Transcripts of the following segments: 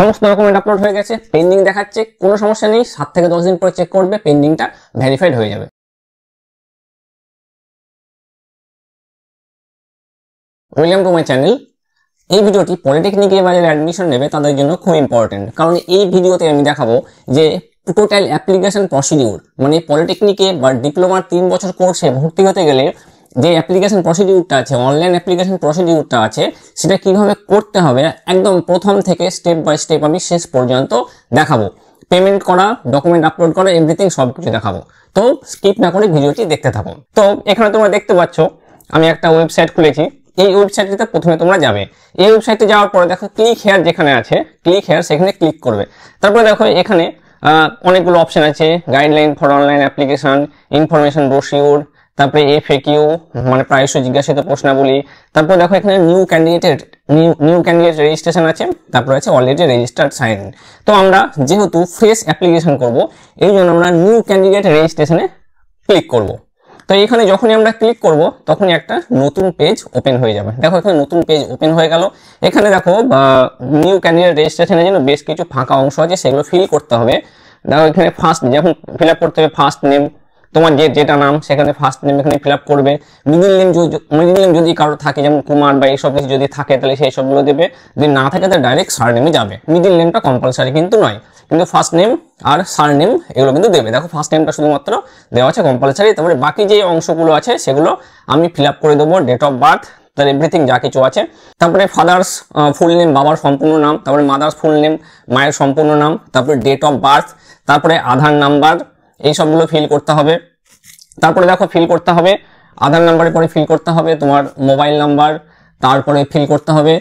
সমস্ত document upload হয়ে গেছে পেন্ডিং দেখাচ্ছে কোনো সমস্যা নেই সাত থেকে দশ দিন পরে চেক করবে পেন্ডিংটা ভেরিফাইড হয়ে যাবে ওয়েলকাম টু মাই চ্যানেল এই ভিডিওটি পলিটেকনিক এবার যারা অ্যাডমিশন নেবে তাদের জন্য খুব ইম্পর্টেন্ট কারণ এই ভিডিওতে আমি দেখাবো যে টোটাল অ্যাপ্লিকেশন প্রসিডিউর মানে পলিটেকনিকে বা ডিপ্লোমার তিন বছর কোর্সে ভর্তি হতে গেলে যে অ্যাপ্লিকেশন প্রসিডিউরটা আছে অনলাইন অ্যাপ্লিকেশন প্রসিডিউরটা আছে সেটা কিভাবে করতে হবে একদম প্রথম থেকে স্টেপ বাই স্টেপ আমি শেষ পর্যন্ত দেখাবো পেমেন্ট করা ডকুমেন্ট আপলোড করা এভরিথিং সব কিছু দেখাবো তো স্কিপ না করে ভিডিওটি দেখতে থাকো তো এখানে তোমরা দেখতে পাচ্ছ আমি একটা ওয়েবসাইট খুলেছি এই ওয়েবসাইটটিতে প্রথমে তোমরা যাবে এই ওয়েবসাইটে যাওয়ার পরে দেখো ক্লিক হেয়ার যেখানে আছে ক্লিক হেয়ার সেখানে ক্লিক করবে তারপরে দেখো এখানে অনেকগুলো অপশন আছে guideline for online application information brochure তারপরে এফ কিউ মানে প্রায়শই জিজ্ঞাসিত প্রশ্নাবলী তারপর দেখো এখানে নিউ ক্যান্ডিডেটের নিউ ক্যান্ডিডেট রেজিস্ট্রেশন আছে তারপর আছে অলরেডি রেজিস্টার্ড সাইন তো আমরা যেহেতু ফ্রেশ অ্যাপ্লিকেশন করব এই জন্য আমরা নিউ ক্যান্ডিডেট রেজিস্ট্রেশনে ক্লিক করব তো এখানে যখনই আমরা ক্লিক করব তখনই একটা নতুন পেজ ওপেন হয়ে যাবে দেখো এখানে নতুন পেজ ওপেন হয়ে গেল এখানে দেখো নিউ ক্যান্ডিডেট রেজিস্ট্রেশনের জন্য বেশ কিছু ফাঁকা অংশ আছে সেগুলো ফিল করতে হবে দেখো এখানে ফার্স্ট যখন ফিল আপ করতে হবে ফার্স্ট নেম তোমার যে যেটা নাম সেখানে ফার্স্ট নেম এখানে ফিল আপ করবে মিডিল নেম যদি মিডিল নেম যদি কারো থাকে যেমন কুমার বা এইসব কিছু যদি থাকে তাহলে সেই সবগুলো দেবে যদি না থাকে তাহলে ডাইরেক্ট সার নেমে যাবে মিডিল নেমটা কম্পালসারি কিন্তু নয় কিন্তু ফার্স্ট নেম আর সার নেম এগুলো কিন্তু দেবে দেখো ফার্স্ট নেমটা শুধুমাত্র দেওয়া আছে কম্পালসারি তারপরে বাকি যে অংশগুলো আছে সেগুলো আমি ফিল আপ করে দেবো ডেট অফ বার্থ তার এভরিথিং যা কিছু আছে তারপরে ফাদার্স ফুল নেম বাবার সম্পূর্ণ নাম তারপরে মাদার্স ফুল নেম মায়ের সম্পূর্ণ নাম তারপরে ডেট অফ বার্থ তারপরে আধার নাম্বার এই সবগুলো ফিল করতে হবে তারপরে দেখো ফিল করতে হবে আধার নাম্বারের পরে ফিল করতে হবে তোমার মোবাইল নাম্বার তারপরে ফিল করতে হবে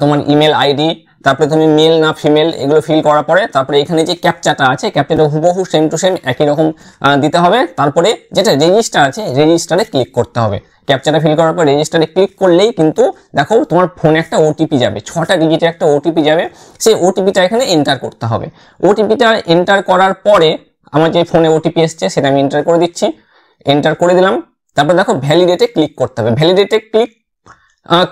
তোমার ইমেল আইডি তারপরে তুমি মেল না ফিমেল এগুলো ফিল করার পরে তারপরে এখানে যে ক্যাপচাটা আছে ক্যাপচাটা হুবহু সেম টু সেম একই রকম দিতে হবে তারপরে যেটা রেজিস্টার আছে রেজিস্টারে ক্লিক করতে হবে ক্যাপচাটা ফিল করার পর রেজিস্টারে ক্লিক করলেই কিন্তু দেখো তোমার ফোনে একটা ওটিপি যাবে ছটা ডিজিটের একটা ওটিপি যাবে সেই ওটিপিটা এখানে এন্টার করতে হবে ওটিপিটা এন্টার করার পরে আমার যে ফোনে ওটিপি এসছে সেটা আমি এন্টার করে দিচ্ছি এন্টার করে দিলাম তারপর দেখো ভ্যালিডেটে ক্লিক করতে হবে ভ্যালিডেটে ক্লিক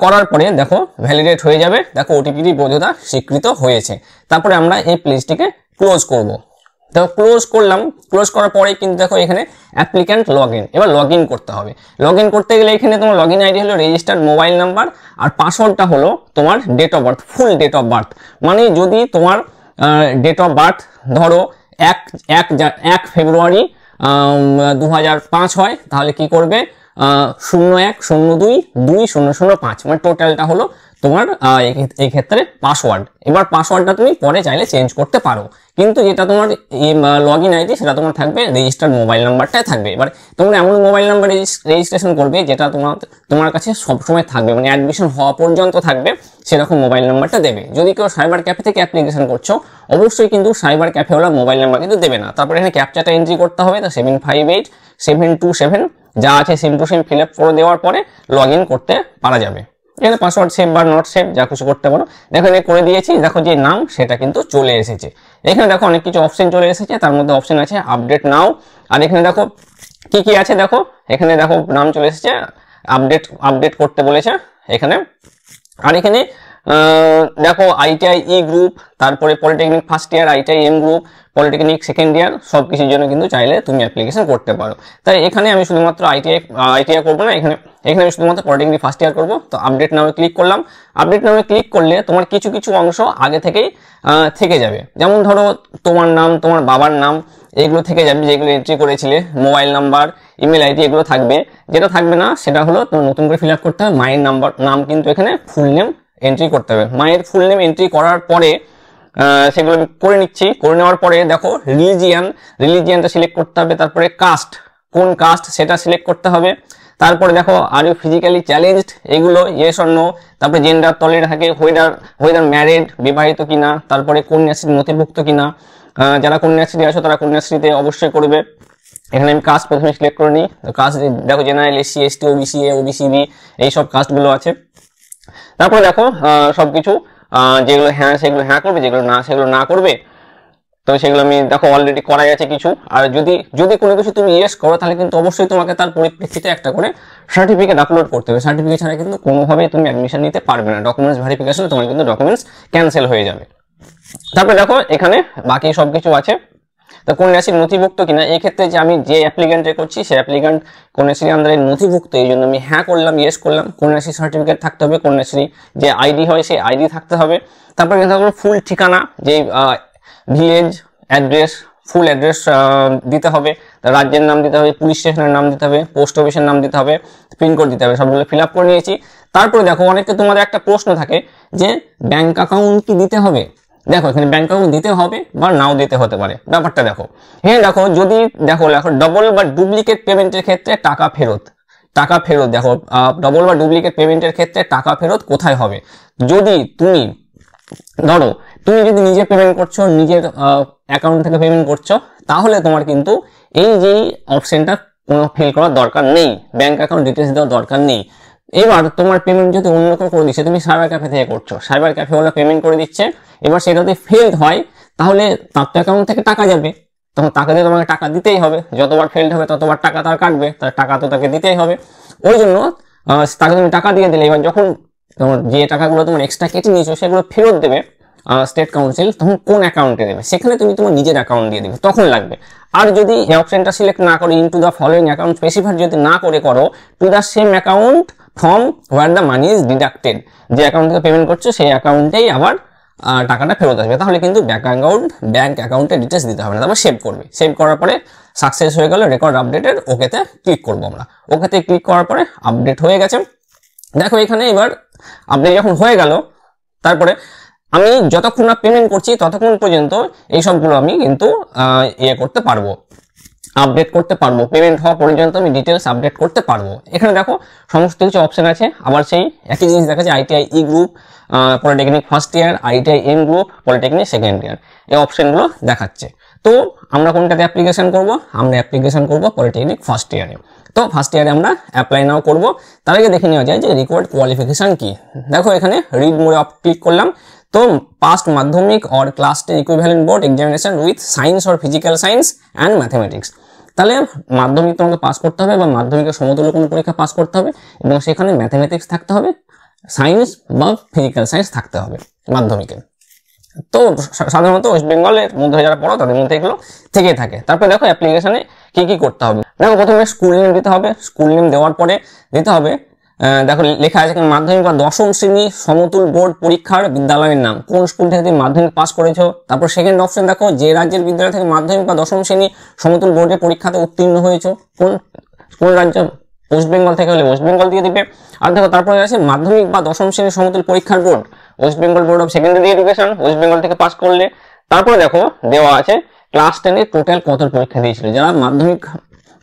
করার পরে দেখো ভ্যালিডেট হয়ে যাবে দেখো ওটিপিটি বৈধতা স্বীকৃত হয়েছে তারপরে আমরা এই প্লেসটিকে ক্লোজ করব। দেখো ক্লোজ করলাম ক্লোজ করার পরে কিন্তু দেখো এখানে অ্যাপ্লিক্যান্ট লগ এবার লগ করতে হবে লগ করতে গেলে এখানে তোমার লগ ইন আইডি হলো রেজিস্টার্ড মোবাইল নাম্বার আর পাসওয়ার্ডটা হলো তোমার date of birth full date of birth মানে যদি তোমার ডেট অফ বার্থ ধরো এক এক এক ফেব্রুয়ারি দু হয় তাহলে কি করবে শূন্য এক শূন্য দুই দুই শূন্য শূন্য পাঁচ মানে টোটালটা হলো তোমার এই ক্ষেত্রে পাসওয়ার্ড এবার পাসওয়ার্ডটা তুমি পরে চাইলে চেঞ্জ করতে পারো কিন্তু যেটা তোমার লগ ইন আইডি সেটা তোমার থাকবে রেজিস্টার্ড মোবাইল নাম্বারটাই থাকবে এবার তোমরা এমন মোবাইল নাম্বার রেজিস্ট্রেশন করবে যেটা তোমার তোমার কাছে সবসময় থাকবে মানে অ্যাডমিশন হওয়া পর্যন্ত থাকবে সেরকম মোবাইল নাম্বারটা দেবে যদি কেউ সাইবার ক্যাফে থেকে অ্যাপ্লিকেশন করছো অবশ্যই কিন্তু সাইবার ক্যাফেওয়ালা মোবাইল নাম্বার কিন্তু দেবে না তারপরে এখানে ক্যাপচাটা এন্ট্রি করতে হবে তা seven five eight seven two seven যা আছে same to same fill up করে দেওয়ার পরে লগ ইন করতে পারা যাবে এখানে পাসওয়ার্ড সেভ বা নট সেভ যা কিছু করতে পারো দেখো এখানে করে দিয়েছি দেখো যে নাম সেটা কিন্তু চলে এসেছে এখানে দেখো অনেক কিছু অপশন চলে এসেছে তার মধ্যে অপশন আছে আপডেট নাও আর এখানে দেখো কি কি আছে দেখো এখানে দেখো নাম চলে এসেছে আপডেট আপডেট করতে বলেছে এখানে আর এখানে দেখো আইটিআই ই গ্রুপ তারপরে polytechnic first year ITI M group polytechnic second year সব কিছুর জন্য কিন্তু চাইলে তুমি অ্যাপ্লিকেশন করতে পারো তাই এখানে আমি শুধুমাত্র আইটিআই আইটিআই করবো না এখানে এখানে আমি শুধুমাত্র পলিটেকনিক ফার্স্ট ইয়ার করবো তো আপডেট নামে ক্লিক করলাম আপডেট নামে ক্লিক করলে তোমার কিছু কিছু অংশ আগে থেকেই থেকে যাবে যেমন ধরো তোমার নাম তোমার বাবার নাম এগুলো থেকে যাবে যেগুলো এন্ট্রি করেছিলে মোবাইল নাম্বার ইমেল আইডি এগুলো থাকবে যেটা থাকবে না সেটা হলো তোমার নতুন করে ফিল করতে হবে মায়ের নাম্বার নাম কিন্তু এখানে ফুল নেম এন্ট্রি করতে হবে মায়ের ফুল নেম এন্ট্রি করার পরে সেগুলো আমি করে নিচ্ছি করে নেওয়ার পরে দেখো রিলিজিয়ান রিলিজিয়ানটা সিলেক্ট করতে হবে তারপরে কাস্ট কোন কাস্ট সেটা সিলেক্ট করতে হবে তারপরে দেখো আর ইউ ফিজিক্যালি চ্যালেঞ্জড এগুলো ইয়েস অন্য তারপরে জেন্ডার তলে থাকে হোয়েদার হোয়েদার ম্যারিড বিবাহিত কিনা তারপরে কন্যাশ্রীর নথিভুক্ত কিনা যারা কন্যাশ্রী আছো তারা কন্যাশ্রীতে অবশ্যই করবে এখানে আমি কাস্ট প্রথমে সিলেক্ট করে নিই কাস্ট দেখো general SC ST OBC A OBC B এইসব কাস্টগুলো আছে তারপরে দেখো সবকিছু যেগুলো হ্যাঁ সেগুলো হ্যাঁ করবে যেগুলো না সেগুলো না করবে তো সেগুলো আমি দেখো অলরেডি করা গেছে কিছু আর যদি যদি কোনো কিছু তুমি ইয়েস করো তাহলে কিন্তু অবশ্যই তোমাকে তার পরিপ্রেক্ষিতে একটা করে সার্টিফিকেট আপলোড করতে হবে সার্টিফিকেট ছাড়া কিন্তু কোনোভাবেই তুমি অ্যাডমিশন নিতে পারবে না ডকুমেন্টস ভেরিফিকেশনে তোমার কিন্তু ডকুমেন্টস ক্যান্সেল হয়ে যাবে তারপরে দেখো এখানে বাকি সব কিছু আছে তা কোন রাশির নথিভুক্ত কিনা এক্ষেত্রে যে আমি যে অ্যাপ্লিক্যান্টে করছি সেই অ্যাপ্লিক্যান্ট কোন রাশির আন্দারে নথিভুক্ত এই জন্য আমি হ্যাঁ করলাম ইয়েস করলাম কোন রাশির সার্টিফিকেট থাকতে হবে কোন রাশির যে আইডি হয় সেই আইডি থাকতে হবে তারপর কিন্তু আমার ফুল ঠিকানা যে ভিলেজ অ্যাড্রেস ফুল অ্যাড্রেস দিতে হবে রাজ্যের নাম দিতে হবে পুলিশ স্টেশনের নাম দিতে হবে পোস্ট অফিসের নাম দিতে হবে পিনকোড দিতে হবে সবগুলো ফিল আপ করে নিয়েছি তারপরে দেখো অনেকে তোমাদের একটা প্রশ্ন থাকে যে ব্যাংক অ্যাকাউন্ট কি দিতে হবে দেখো এখানে ব্যাংক অ্যাকাউন্ট দিতে হবে বা নাও দিতে হতে পারে ব্যাপারটা দেখো হ্যাঁ দেখো যদি দেখো দেখো ডবল বা ডুপ্লিকেট পেমেন্টের ক্ষেত্রে টাকা ফেরত টাকা ফেরত দেখো ডবল বা ডুপ্লিকেট পেমেন্টের ক্ষেত্রে টাকা ফেরত কোথায় হবে যদি তুমি ধরো তুমি যদি নিজে পেমেন্ট করছো নিজের অ্যাকাউন্ট থেকে পেমেন্ট করছো তাহলে তোমার কিন্তু এই যে অপশানটা কোনো ফিল করার দরকার নেই ব্যাঙ্ক অ্যাকাউন্ট ডিটেলস দেওয়ার দরকার নেই এবার তোমার পেমেন্ট যদি অন্য কেউ করে দিচ্ছে তুমি সাইবার ক্যাফে থেকে করছো সাইবার ক্যাফে ওরা পেমেন্ট করে দিচ্ছে এবার সেটা যদি ফেলড হয় তাহলে তার তো অ্যাকাউন্ট থেকে টাকা যাবে তখন তাকে দিয়ে তোমাকে টাকা দিতেই হবে যতবার ফেলড হবে ততবার টাকা তার কাটবে তার টাকা তো তাকে দিতেই হবে ওই জন্য তাকে তুমি টাকা দিয়ে দিলে এবার যখন তোমার যে টাকাগুলো তোমার এক্সট্রা কেটে নিয়েছো সেগুলো ফেরত দেবে স্টেট কাউন্সিল তখন কোন অ্যাকাউন্টে দেবে সেখানে তুমি তোমার নিজের অ্যাকাউন্ট দিয়ে দেবে তখন লাগবে আর যদি অপশনটা সিলেক্ট না করে into the following account specify যদি না করে করো to the same account from where the money is deducted যে অ্যাকাউন্ট থেকে পেমেন্ট করছো সেই অ্যাকাউন্টেই আবার টাকাটা ফেরত আসবে তাহলে কিন্তু ব্যাঙ্ক অ্যাকাউন্ট ব্যাঙ্ক অ্যাকাউন্টে ডিটেলস দিতে হবে না তারপর সেভ করবে সেভ করার পরে সাকসেস হয়ে গেলে রেকর্ড আপডেটেড ওকেতে ক্লিক করবো আমরা ওকেতে ক্লিক করার পরে আপডেট হয়ে গেছে দেখো এখানে এবার আপডেট যখন হয়ে গেল তারপরে আমি যতক্ষণ না পেমেন্ট করছি ততক্ষণ পর্যন্ত এই সবগুলো আমি কিন্তু ইয়ে করতে পারবো আপডেট করতে পারবো পেমেন্ট হওয়া পর্যন্ত আমি ডিটেলস আপডেট করতে পারবো এখানে দেখো সমস্ত কিছু অপশান আছে আবার সেই একই জিনিস দেখা যায় ITI E group polytechnic first year ITI M group polytechnic second year এই অপশানগুলো দেখাচ্ছে তো আমরা কোনটাতে অ্যাপ্লিকেশন করব আমরা অ্যাপ্লিকেশন করব পলিটেকনিক ফার্স্ট ইয়ারে তো ফার্স্ট ইয়ারে আমরা অ্যাপ্লাই নাও করবো তার আগে দেখে নেওয়া যায় যে রিকোয়ার্ড কোয়ালিফিকেশান কী দেখো এখানে রিড মোড়ে অফ ক্লিক করলাম तो पास्ट माध्यमिक और class ten equivalent board examination with science or physical science and mathematics তাহলে মাধ্যমিক তোমাকে পাস করতে হবে বা মাধ্যমিকের সমতুল্য কোনো পরীক্ষা পাস করতে হবে এবং সেখানে ম্যাথমেটিক্স থাকতে হবে সায়েন্স বা ফিজিক্যাল সায়েন্স থাকতে হবে মাধ্যমিকে তো সাধারণত ওয়েস্ট বেঙ্গলের মধ্যে যারা পড়ো তাদের মধ্যে এগুলো থেকেই থাকে তারপরে দেখো অ্যাপ্লিকেশানে কি কি করতে হবে দেখো প্রথমে স্কুল নেম দিতে হবে স্কুল নেম দেওয়ার পরে দিতে হবে দেখো লেখা আছে মাধ্যমিক বা দশম শ্রেণী সমতুল বোর্ড পরীক্ষার বিদ্যালয়ের নাম কোন স্কুল থেকে তুমি মাধ্যমিক পাস করেছো তারপর সেকেন্ড অপশন দেখো যে রাজ্যের বিদ্যালয় থেকে মাধ্যমিক বা দশম শ্রেণী সমতুল বোর্ডের পরীক্ষাতে উত্তীর্ণ হয়েছো কোন কোন রাজ্য ওয়েস্ট বেঙ্গল থেকে হলে ওয়েস্ট বেঙ্গল দিয়ে দিবে আর দেখো তারপরে আছে মাধ্যমিক বা দশম শ্রেণী সমতুল পরীক্ষার board West Bengal board of secondary education West Bengal থেকে পাস করলে তারপরে দেখো দেওয়া আছে ক্লাস টেনে টোটাল কত পরীক্ষা দিয়েছিল যারা মাধ্যমিক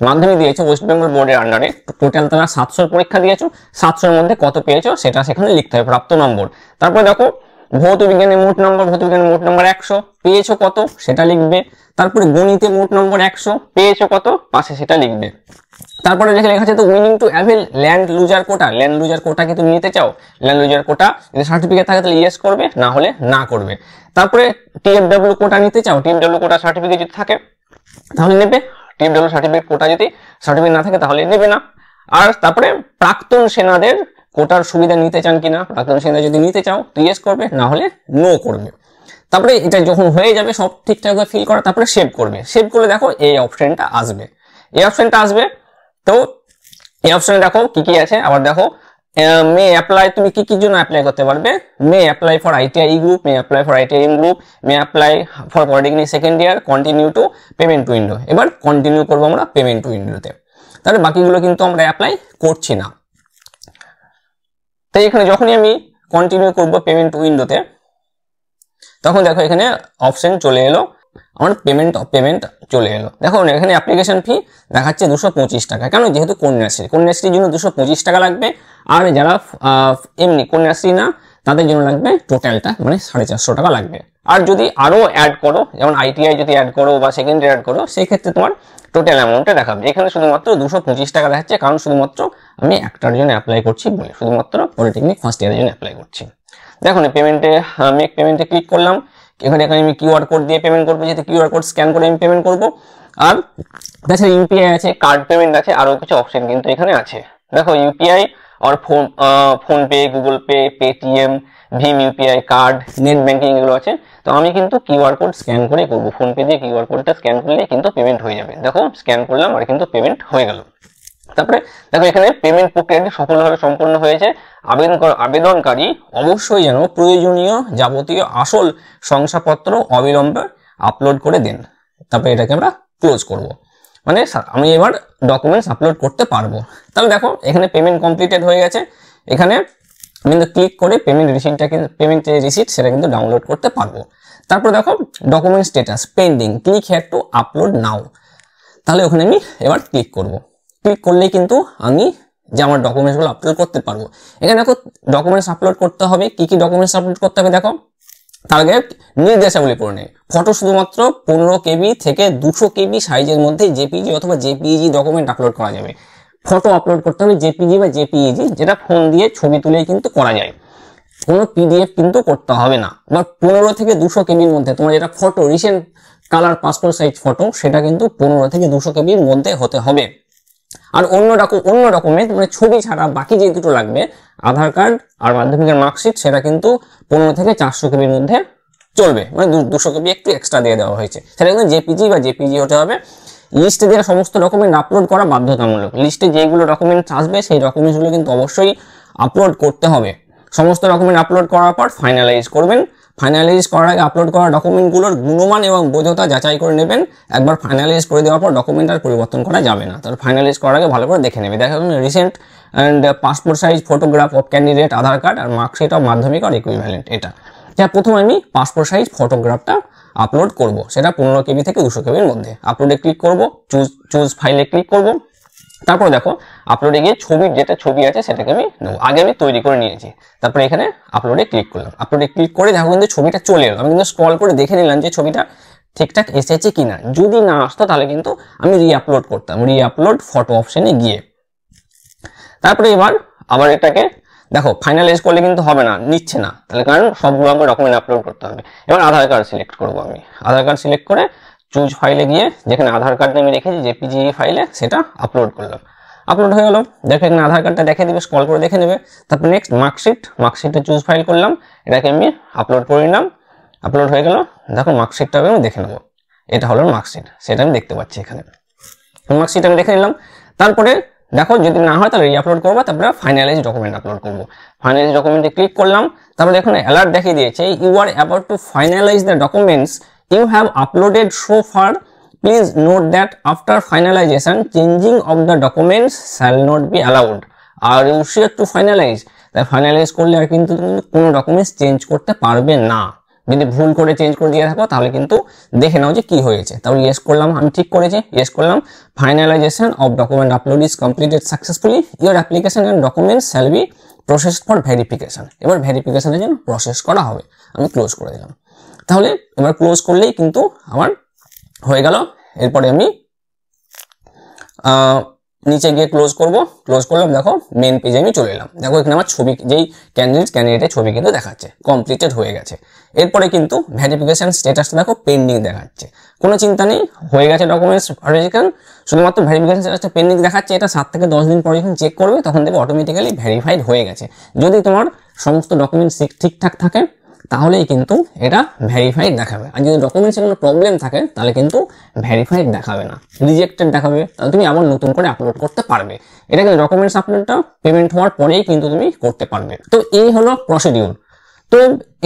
মাধ্যমিক দিয়েছো ওয়েস্ট বেঙ্গল বোর্ডের আন্ডারে টোটাল তারা সাতশোর পরীক্ষা দিয়েছো সাতশোর মধ্যে কত পেয়েছো সেটা সেখানে লিখতে হবে প্রাপ্ত নম্বর তারপর দেখো ভৌত বিজ্ঞানের মোট নম্বর ভৌত বিজ্ঞানের মোট নম্বর একশো পেয়েছো কত সেটা লিখবে তারপরে গণিতে মোট নম্বর একশো পেয়েছো কত পাশে সেটা লিখবে তারপরে লেখা লেখা আছে তো উইনিং to avail land loser quota land loser quota কি তুমি নিতে চাও ল্যান্ড লুজার কোটা যদি সার্টিফিকেট থাকে তাহলে ইয়েস করবে না হলে না করবে তারপরে টিএফডাব্লিউ কোটা নিতে চাও টিএফডাব্লিউ কোটা সার্টিফিকেট যদি থাকে তাহলে নেবে টিএফডব্লিউ সার্টিফিকেট কোটা যদি সার্টিফিকেট না থাকে তাহলে নেবে না আর তারপরে প্রাক্তন সেনাদের কোটার সুবিধা নিতে চান কিনা প্রাক্তন সেনা যদি নিতে চাও তো ইয়েস করবে না হলে নো করবে তারপরে এটা যখন হয়ে যাবে সব ঠিকঠাকভাবে ফিল করা তারপরে সেভ করবে সেভ করলে দেখো এই অপশনটা আসবে এই অপশনটা আসবে তো এই অপশনে দেখো কি কি আছে আবার দেখো মে অ্যাপ্লাই তুমি কি কি জন্য অ্যাপ্লাই করতে পারবে may apply for ITI group may apply for ITI group may apply for polytechnic second year continue to payment window এবার কন্টিনিউ করবো আমরা পেমেন্ট উইন্ডোতে তাহলে বাকিগুলো কিন্তু আমরা অ্যাপ্লাই করছি না তাই এখানে যখনই আমি কন্টিনিউ করব পেমেন্ট উইন্ডোতে তখন দেখো এখানে অপশন চলে এলো আমার পেমেন্ট পেমেন্ট চলে এলো দেখুন এখানে অ্যাপ্লিকেশন ফি দেখাচ্ছে দুশো পঁচিশ টাকা কেন যেহেতু কন্যাশ্রী কন্যাশ্রীর জন্য দুশো পঁচিশ টাকা লাগবে আর যারা এমনি কন্যাশ্রী না তাদের জন্য লাগবে টোটালটা মানে সাড়ে চারশো টাকা লাগবে আর যদি আরও অ্যাড করো যেমন আইটিআই যদি অ্যাড করো বা সেকেন্ড অ্যাড করো সেই ক্ষেত্রে তোমার টোটাল অ্যামাউন্টটা দেখাবে এখানে শুধুমাত্র দুশো পঁচিশ টাকা দেখাচ্ছে কারণ শুধুমাত্র আমি একটার জন্য অ্যাপ্লাই করছি বলে শুধুমাত্র পলিটেকনিক ফার্স্ট ইয়ারের জন্য অ্যাপ্লাই করছি দেখুন পেমেন্টে আমি পেমেন্টে ক্লিক করলাম এখানে এখানে আমি কিউআর কোড দিয়ে পেমেন্ট করবো যেহেতু কিউআর কোড স্ক্যান করে আমি পেমেন্ট করবো আর তাছাড়া ইউপিআই আছে কার্ড পেমেন্ট আছে আরও কিছু অপশন কিন্তু এখানে আছে দেখো ইউপিআই আর phone PhonePe Google Pay Paytm ভিম ইউপিআই কার্ড নেট ব্যাঙ্কিং এগুলো আছে তো আমি কিন্তু কিউআর কোড স্ক্যান করে করবো ফোনপে দিয়ে কিউআর কোডটা স্ক্যান করলে কিন্তু পেমেন্ট হয়ে যাবে দেখো স্ক্যান করলাম আর কিন্তু পেমেন্ট হয়ে গেল তারপরে দেখো এখানে পেমেন্ট প্রক্রিয়াটি সফলভাবে সম্পন্ন হয়েছে আবেদন আবেদনকারী অবশ্যই যেন প্রয়োজনীয় যাবতীয় আসল শংসাপত্র অবিলম্বে আপলোড করে দেন তারপরে এটাকে আমরা ক্লোজ করব। মানে আমি এবার ডকুমেন্টস আপলোড করতে পারবো তাহলে দেখো এখানে পেমেন্ট কমপ্লিটেড হয়ে গেছে এখানে আমি কিন্তু ক্লিক করে পেমেন্ট রিসিটটা কিন্তু পেমেন্ট রিসিট সেটা কিন্তু ডাউনলোড করতে পারবো তারপর দেখো document status pending click had to upload now তাহলে ওখানে আমি এবার ক্লিক করব। ক্লিক করলেই কিন্তু আমি যে আমার ডকুমেন্টসগুলো আপলোড করতে পারবো এখানে দেখো ডকুমেন্টস আপলোড করতে হবে কি কি ডকুমেন্টস আপলোড করতে হবে দেখো টার্গেট নির্দেশাবলী পূরণে ফটো শুধুমাত্র পনেরো কেবি থেকে দুশো কেবি সাইজের মধ্যে জেপিজি অথবা জেপিজি ডকুমেন্ট আপলোড করা যাবে ফটো আপলোড করতে হবে জেপিজি বা জেপিএজি যেটা ফোন দিয়ে ছবি তুলে কিন্তু করা যায় কোনো পিডিএফ কিন্তু করতে হবে না বা পনেরো থেকে দুশো কেবির মধ্যে তোমার যেটা photo recent colour passport size photo সেটা কিন্তু পনেরো থেকে দুশো কেবির মধ্যে হতে হবে আর অন্য রকম অন্য রকমের মানে ছবি ছাড়া বাকি যে দুটো লাগবে আধার কার্ড আর মাধ্যমিকের মার্কশিট সেটা কিন্তু পনেরো থেকে চারশো কপির মধ্যে চলবে মানে দুশো কপি একটু এক্সট্রা দিয়ে দেওয়া হয়েছে সেটা কিন্তু জেপিজি বা জেপিজি হতে হবে লিস্টে দেওয়া সমস্ত ডকুমেন্ট আপলোড করা বাধ্যতামূলক লিস্টে যেগুলো ডকুমেন্টস আসবে সেই ডকুমেন্টসগুলো কিন্তু অবশ্যই আপলোড করতে হবে সমস্ত ডকুমেন্ট আপলোড করার পর ফাইনালাইজ করবেন ফাইনালাইজ করার আগে আপলোড করা ডকুমেন্টগুলোর গুণমান এবং বোঝতা যাচাই করে নেবেন একবার ফাইনালাইজ করে দেওয়ার পর ডকুমেন্ট আর পরিবর্তন করা যাবে না তাহলে ফাইনালাইজ করার আগে ভালো করে দেখে নেবে দেখা যাবে recent and passport size photograph of candidate Aadhaar card আর মার্কশিট অফ মাধ্যমিক আর ইকুইভ্যালেন্ট এটা যা প্রথমে আমি পাসপোর্ট সাইজ ফটোগ্রাফটা আপলোড করব সেটা পনেরো কেবি থেকে দুশো কেবির মধ্যে আপলোডে ক্লিক করব চুজ চুজ ফাইলে ক্লিক করব তারপরে দেখো আপলোডে গিয়ে ছবির যেটা ছবি আছে সেটাকে আমি নেবো আগে আমি তৈরি করে নিয়েছি তারপরে এখানে আপলোডে ক্লিক করলাম আপলোডে ক্লিক করে দেখো কিন্তু ছবিটা চলে এলো আমি কিন্তু স্ক্রল করে দেখে নিলাম যে ছবিটা ঠিকঠাক এসেছে কি না যদি না আসতো তাহলে কিন্তু আমি আপলোড করতাম আপলোড ফটো অপশানে গিয়ে তারপরে এবার আবার এটাকে দেখো ফাইনালাইজ করলে কিন্তু হবে না নিচ্ছে না তাহলে কারণ সবগুলো আমাকে ডকুমেন্ট আপলোড করতে হবে এবার আধার কার্ড সিলেক্ট করবো আমি আধার কার্ড সিলেক্ট করে চুজ ফাইলে গিয়ে যেখানে আধার কার্ডটা আমি রেখেছি যে পিজি ফাইলে সেটা আপলোড করলাম আপলোড হয়ে গেলো দেখো এখানে আধার কার্ডটা দেখে দেবে স্কল করে দেখে নেবে তারপর নেক্সট মার্কশিট মার্কশিটটা চুজ ফাইল করলাম এটাকে আমি আপলোড করে নিলাম আপলোড হয়ে গেলো দেখো মার্কশিটটা আমি দেখে নেবো এটা হলো মার্কশিট সেটা আমি দেখতে পাচ্ছি এখানে মার্কশিট আমি দেখে নিলাম তারপরে দেখো যদি না হয় তাহলে আপলোড করবো তারপরে ফাইনালাইজ ডকুমেন্ট আপলোড করবো ফাইনালাইজ ডকুমেন্টে ক্লিক করলাম তারপরে দেখুন অ্যালার্ট দেখিয়ে দিয়েছে you are about to finalise the documents you have uploaded so far please note that after finalization changing of the documents shall not be allowed are you sure to finalise তাই finalise করলে আর কিন্তু তুমি কোনো documents change করতে পারবে না যদি ভুল করে চেঞ্জ করে দিয়ে থাকো তাহলে কিন্তু দেখে নাও যে কি হয়েছে তাহলে ইয়েস করলাম আমি ঠিক করেছি ইয়েস করলাম finalisation of document upload is completed successfully your application and documents shall be process for verification এবার ভেরিফিকেশনের জন্য প্রসেস করা হবে আমি ক্লোজ করে দিলাম তাহলে এবার ক্লোজ করলেই কিন্তু আমার হয়ে গেল এরপরে আমি নিচে গিয়ে ক্লোজ করব ক্লোজ করলাম দেখো মেন পেজে আমি চলে এলাম দেখো এখানে আমার ছবি যেই ক্যান্ডিডেট ক্যান্ডিডেটের ছবি কিন্তু দেখাচ্ছে কমপ্লিটেড হয়ে গেছে এরপরে কিন্তু ভ্যারিফিকেশান স্ট্যাটাসটা দেখো পেন্ডিং দেখাচ্ছে কোনো চিন্তা নেই হয়ে গেছে ডকুমেন্টস ভেরিফিকেশন শুধুমাত্র ভ্যারিফিকেশান স্ট্যাটাসটা পেন্ডিং দেখাচ্ছে এটা সাত থেকে দশ দিন পরে যখন চেক করবে তখন দেখবে অটোমেটিক্যালি ভেরিফাইড হয়ে গেছে যদি তোমার সমস্ত ডকুমেন্টস ঠিকঠাক থাকে তাহলেই কিন্তু এটা ভ্যারিফাইড দেখাবে আর যদি ডকুমেন্টসে কোনো প্রবলেম থাকে তাহলে কিন্তু ভ্যারিফাইড দেখাবে না রিজেক্টেড দেখাবে তাহলে তুমি আবার নতুন করে আপলোড করতে পারবে এটা কিন্তু ডকুমেন্টস আপলোডটা পেমেন্ট হওয়ার পরেই কিন্তু তুমি করতে পারবে তো এই হলো প্রসিডিউর তো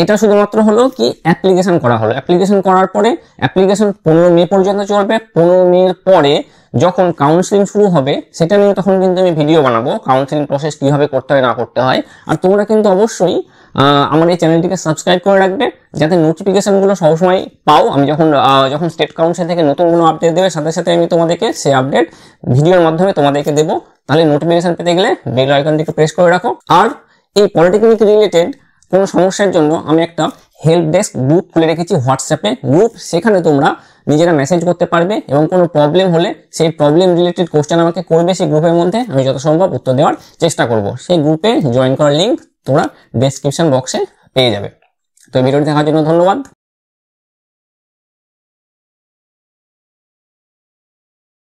এটা শুধুমাত্র হলো কি অ্যাপ্লিকেশন করা হলো অ্যাপ্লিকেশন করার পরে অ্যাপ্লিকেশন পনেরো মে পর্যন্ত চলবে পনেরো মের পরে যখন কাউন্সিলিং শুরু হবে সেটা নিয়ে তখন কিন্তু আমি ভিডিও বানাবো কাউন্সিলিং প্রসেস কীভাবে করতে হয় না করতে হয় আর তোমরা কিন্তু অবশ্যই আমার এই চ্যানেলটিকে সাবস্ক্রাইব করে রাখবে যাতে নোটিফিকেশানগুলো সবসময় পাও আমি যখন যখন স্টেট কাউন্সিল থেকে নতুন কোনো আপডেট দেবে সাথে সাথে আমি তোমাদেরকে সে আপডেট ভিডিওর মাধ্যমে তোমাদেরকে দেবো তাহলে নোটিফিকেশান পেতে গেলে বেল আইকনটিকে প্রেস করে রাখো আর এই পলিটেকনিক রিলেটেড কোনো সমস্যার জন্য আমি একটা হেল্প ডেস্ক গ্রুপ খুলে রেখেছি হোয়াটসঅ্যাপে গ্রুপ সেখানে তোমরা নিজেরা মেসেজ করতে পারবে এবং কোনো প্রবলেম হলে সেই প্রবলেম রিলেটেড কোশ্চেন আমাকে করবে সেই গ্রুপের মধ্যে আমি যত সম্ভব উত্তর দেওয়ার চেষ্টা করব সেই গ্রুপে জয়েন করার লিঙ্ক তোমরা ডেসক্রিপশন বক্সে পেয়ে যাবে তো ভিডিওটি দেখার জন্য ধন্যবাদ